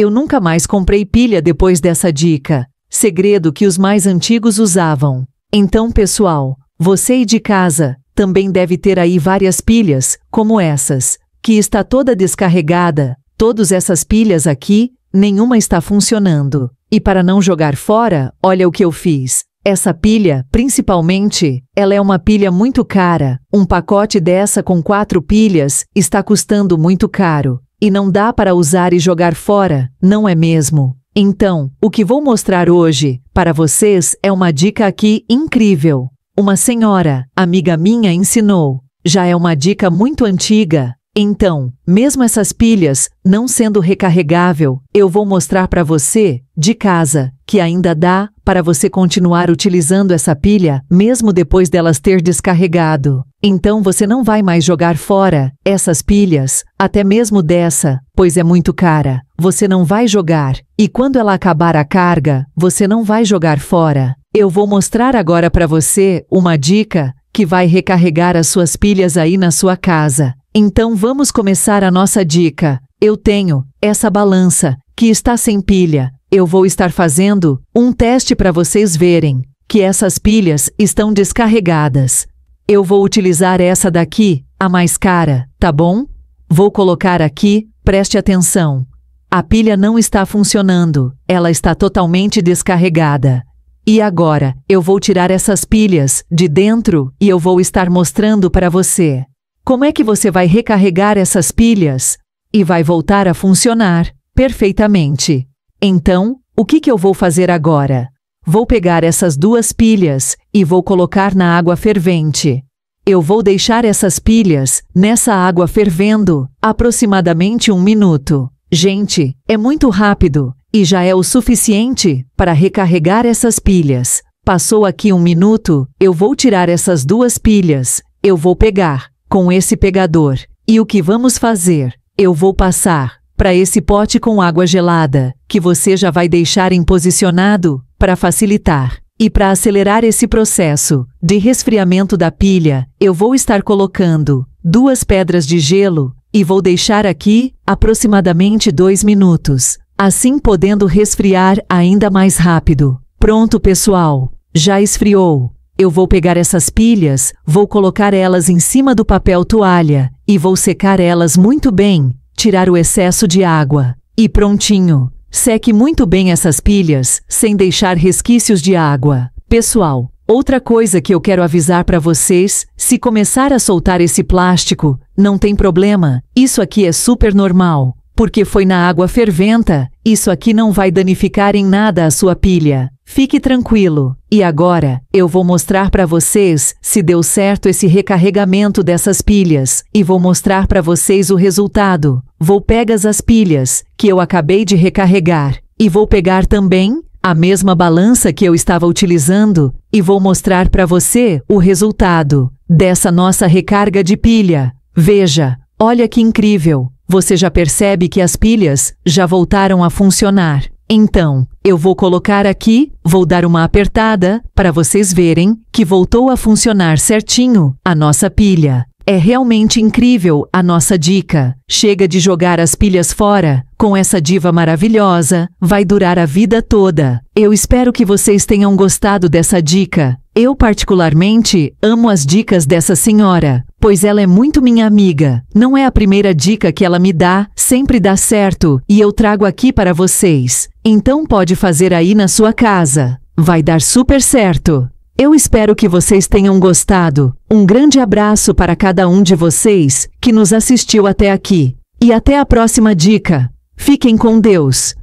Eu nunca mais comprei pilha depois dessa dica, segredo que os mais antigos usavam. Então, pessoal, você aí de casa também deve ter aí várias pilhas, como essas, que está toda descarregada. Todas essas pilhas aqui, nenhuma está funcionando. E para não jogar fora, olha o que eu fiz. Essa pilha, principalmente, ela é uma pilha muito cara. Um pacote dessa com quatro pilhas está custando muito caro e não dá para usar e jogar fora, não é mesmo? Então, o que vou mostrar hoje para vocês é uma dica aqui incrível. Uma senhora, amiga minha, ensinou. Já é uma dica muito antiga, então, mesmo essas pilhas não sendo recarregável, eu vou mostrar para você, de casa, que ainda dá para você continuar utilizando essa pilha mesmo depois delas ter descarregado. Então você não vai mais jogar fora essas pilhas, até mesmo dessa, pois é muito cara. Você não vai jogar, e quando ela acabar a carga, você não vai jogar fora. Eu vou mostrar agora para você uma dica que vai recarregar as suas pilhas aí na sua casa. Então vamos começar a nossa dica. Eu tenho essa balança que está sem pilha. Eu vou estar fazendo um teste para vocês verem que essas pilhas estão descarregadas. Eu vou utilizar essa daqui, a mais cara, tá bom? Vou colocar aqui, preste atenção. A pilha não está funcionando, ela está totalmente descarregada. E agora, eu vou tirar essas pilhas de dentro e eu vou estar mostrando para você. Como é que você vai recarregar essas pilhas? E vai voltar a funcionar perfeitamente. Então, o que, que eu vou fazer agora? Vou pegar essas duas pilhas e vou colocar na água fervente. Eu vou deixar essas pilhas nessa água fervendo aproximadamente um minuto. Gente, é muito rápido e já é o suficiente para recarregar essas pilhas. Passou aqui um minuto, eu vou tirar essas duas pilhas, eu vou pegar com esse pegador. E o que vamos fazer? Eu vou passar para esse pote com água gelada, que você já vai deixar em posicionado para facilitar. E para acelerar esse processo de resfriamento da pilha, eu vou estar colocando duas pedras de gelo e vou deixar aqui aproximadamente dois minutos, assim podendo resfriar ainda mais rápido. Pronto, pessoal! Já esfriou. Eu vou pegar essas pilhas, vou colocar elas em cima do papel toalha e vou secar elas muito bem, tirar o excesso de água. E prontinho! Seque muito bem essas pilhas, sem deixar resquícios de água. Pessoal, outra coisa que eu quero avisar para vocês, se começar a soltar esse plástico, não tem problema, isso aqui é super normal, porque foi na água ferventa, isso aqui não vai danificar em nada a sua pilha. Fique tranquilo. E agora, eu vou mostrar para vocês se deu certo esse recarregamento dessas pilhas e vou mostrar para vocês o resultado. Vou pegar as pilhas que eu acabei de recarregar e vou pegar também a mesma balança que eu estava utilizando e vou mostrar para você o resultado dessa nossa recarga de pilha. Veja, olha que incrível. Você já percebe que as pilhas já voltaram a funcionar. Então, eu vou colocar aqui, vou dar uma apertada, para vocês verem que voltou a funcionar certinho a nossa pilha. É realmente incrível a nossa dica. Chega de jogar as pilhas fora. Com essa diva maravilhosa, vai durar a vida toda. Eu espero que vocês tenham gostado dessa dica. Eu, particularmente, amo as dicas dessa senhora pois ela é muito minha amiga. Não é a primeira dica que ela me dá, sempre dá certo, e eu trago aqui para vocês. Então pode fazer aí na sua casa. Vai dar super certo. Eu espero que vocês tenham gostado. Um grande abraço para cada um de vocês que nos assistiu até aqui. E até a próxima dica. Fiquem com Deus.